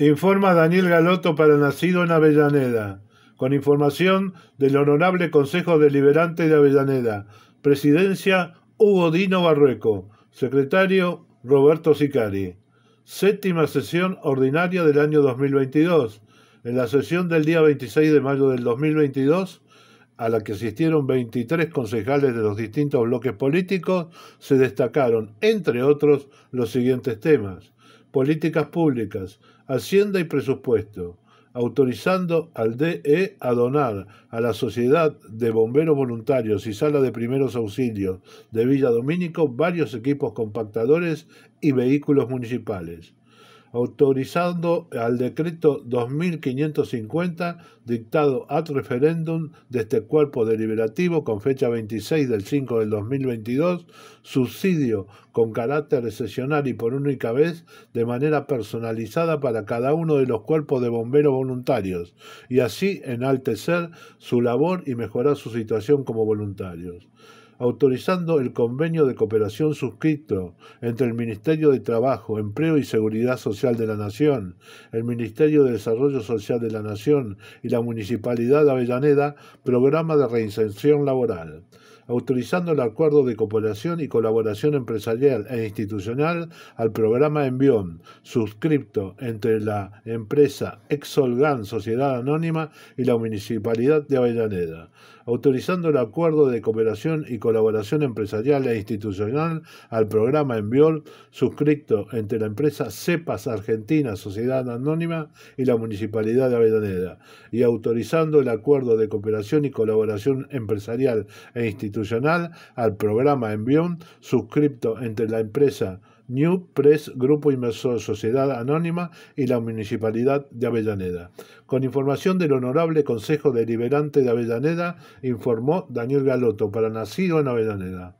Informa Daniel Galoto para Nacido en Avellaneda, con información del Honorable Consejo Deliberante de Avellaneda, Presidencia Hugo Dino Barrueco, Secretario Roberto Sicari. Séptima sesión ordinaria del año 2022. En la sesión del día 26 de mayo del 2022, a la que asistieron 23 concejales de los distintos bloques políticos, se destacaron, entre otros, los siguientes temas políticas públicas, hacienda y presupuesto, autorizando al DE a donar a la Sociedad de Bomberos Voluntarios y Sala de Primeros Auxilios de Villa Domínico varios equipos compactadores y vehículos municipales autorizando al decreto 2550 dictado ad referéndum de este cuerpo deliberativo con fecha 26 del 5 del 2022, subsidio con carácter excepcional y por única vez de manera personalizada para cada uno de los cuerpos de bomberos voluntarios y así enaltecer su labor y mejorar su situación como voluntarios autorizando el convenio de cooperación suscrito entre el Ministerio de Trabajo, Empleo y Seguridad Social de la Nación, el Ministerio de Desarrollo Social de la Nación y la Municipalidad de Avellaneda, programa de reinserción laboral autorizando el acuerdo de cooperación y colaboración empresarial e institucional al programa Envión, suscripto entre la empresa Exolgan Sociedad Anónima y la Municipalidad de Avellaneda, autorizando el acuerdo de cooperación y colaboración empresarial e institucional al programa Envión, suscripto entre la empresa CEPAS Argentina Sociedad Anónima y la Municipalidad de Avellaneda, y autorizando el acuerdo de cooperación y colaboración empresarial e institucional al programa Envión, suscripto entre la empresa New Press Grupo Inversor Sociedad Anónima y la Municipalidad de Avellaneda. Con información del Honorable Consejo Deliberante de Avellaneda, informó Daniel Galoto para Nacido en Avellaneda.